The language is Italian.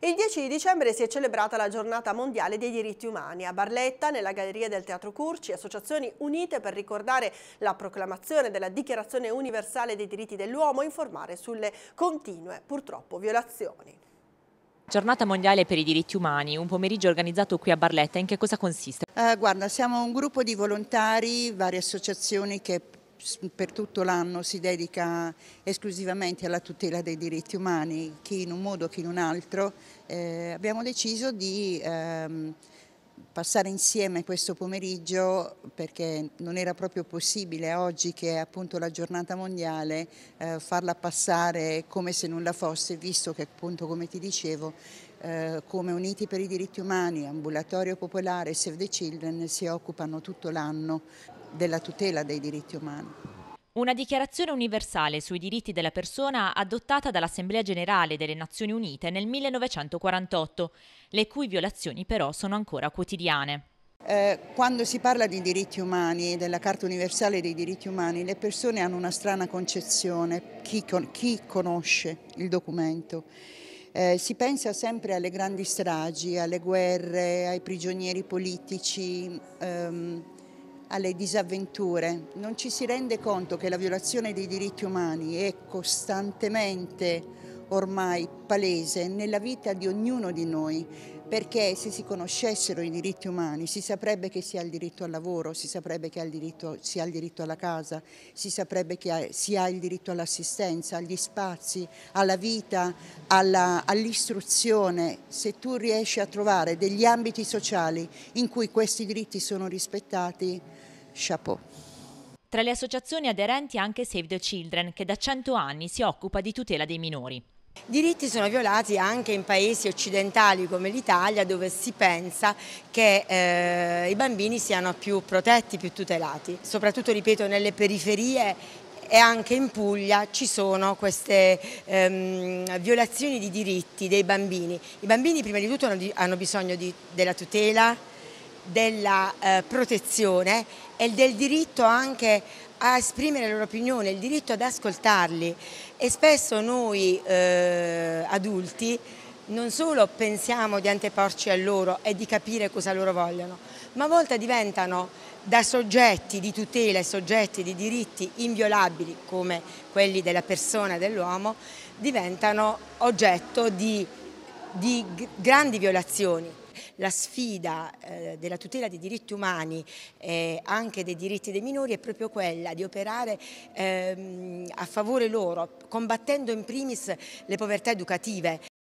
Il 10 dicembre si è celebrata la giornata mondiale dei diritti umani. A Barletta, nella galleria del Teatro Curci, associazioni unite per ricordare la proclamazione della Dichiarazione Universale dei diritti dell'uomo e informare sulle continue, purtroppo, violazioni. Giornata mondiale per i diritti umani, un pomeriggio organizzato qui a Barletta, in che cosa consiste? Eh, guarda, siamo un gruppo di volontari, varie associazioni che per tutto l'anno si dedica esclusivamente alla tutela dei diritti umani, chi in un modo, chi in un altro, eh, abbiamo deciso di ehm, passare insieme questo pomeriggio perché non era proprio possibile oggi che è appunto la giornata mondiale eh, farla passare come se nulla fosse, visto che appunto come ti dicevo eh, come Uniti per i diritti umani, Ambulatorio Popolare e Save the Children si occupano tutto l'anno della tutela dei diritti umani. Una dichiarazione universale sui diritti della persona adottata dall'Assemblea generale delle Nazioni Unite nel 1948, le cui violazioni però sono ancora quotidiane. Eh, quando si parla di diritti umani, della Carta universale dei diritti umani, le persone hanno una strana concezione, chi, con, chi conosce il documento. Eh, si pensa sempre alle grandi stragi, alle guerre, ai prigionieri politici. Ehm, alle disavventure, non ci si rende conto che la violazione dei diritti umani è costantemente ormai palese nella vita di ognuno di noi perché se si conoscessero i diritti umani si saprebbe che si ha il diritto al lavoro, si saprebbe che diritto, si ha il diritto alla casa, si saprebbe che ha, si ha il diritto all'assistenza, agli spazi, alla vita, all'istruzione. se tu riesci a trovare degli ambiti sociali in cui questi diritti sono rispettati, chapeau. Tra le associazioni aderenti anche Save the Children, che da 100 anni si occupa di tutela dei minori diritti sono violati anche in paesi occidentali come l'Italia dove si pensa che eh, i bambini siano più protetti, più tutelati. Soprattutto, ripeto, nelle periferie e anche in Puglia ci sono queste ehm, violazioni di diritti dei bambini. I bambini prima di tutto hanno bisogno di, della tutela, della eh, protezione e del diritto anche a esprimere la loro opinione, il diritto ad ascoltarli e spesso noi eh, adulti non solo pensiamo di anteporci a loro e di capire cosa loro vogliono, ma a volte diventano da soggetti di tutela e soggetti di diritti inviolabili come quelli della persona e dell'uomo, diventano oggetto di, di grandi violazioni la sfida eh, della tutela dei diritti umani e eh, anche dei diritti dei minori è proprio quella di operare ehm, a favore loro, combattendo in primis le povertà educative